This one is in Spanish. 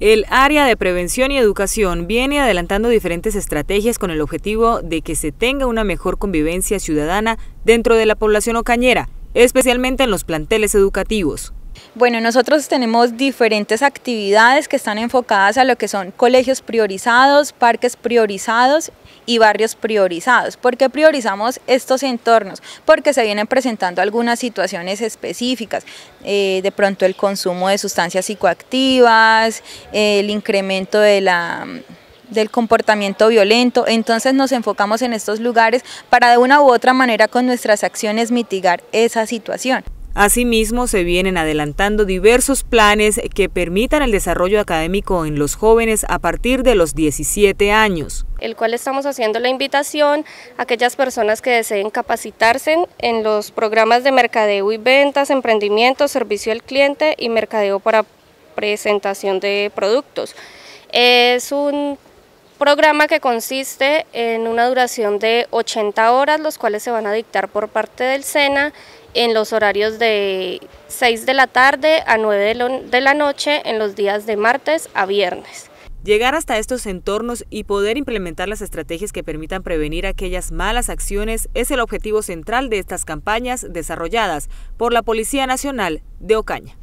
El área de prevención y educación viene adelantando diferentes estrategias con el objetivo de que se tenga una mejor convivencia ciudadana dentro de la población ocañera, especialmente en los planteles educativos. Bueno, nosotros tenemos diferentes actividades que están enfocadas a lo que son colegios priorizados, parques priorizados y barrios priorizados. ¿Por qué priorizamos estos entornos? Porque se vienen presentando algunas situaciones específicas, eh, de pronto el consumo de sustancias psicoactivas, el incremento de la del comportamiento violento, entonces nos enfocamos en estos lugares para de una u otra manera con nuestras acciones mitigar esa situación. Asimismo, se vienen adelantando diversos planes que permitan el desarrollo académico en los jóvenes a partir de los 17 años. El cual estamos haciendo la invitación a aquellas personas que deseen capacitarse en los programas de mercadeo y ventas, emprendimiento, servicio al cliente y mercadeo para presentación de productos. Es un programa que consiste en una duración de 80 horas, los cuales se van a dictar por parte del SENA en los horarios de 6 de la tarde a 9 de la noche en los días de martes a viernes. Llegar hasta estos entornos y poder implementar las estrategias que permitan prevenir aquellas malas acciones es el objetivo central de estas campañas desarrolladas por la Policía Nacional de Ocaña.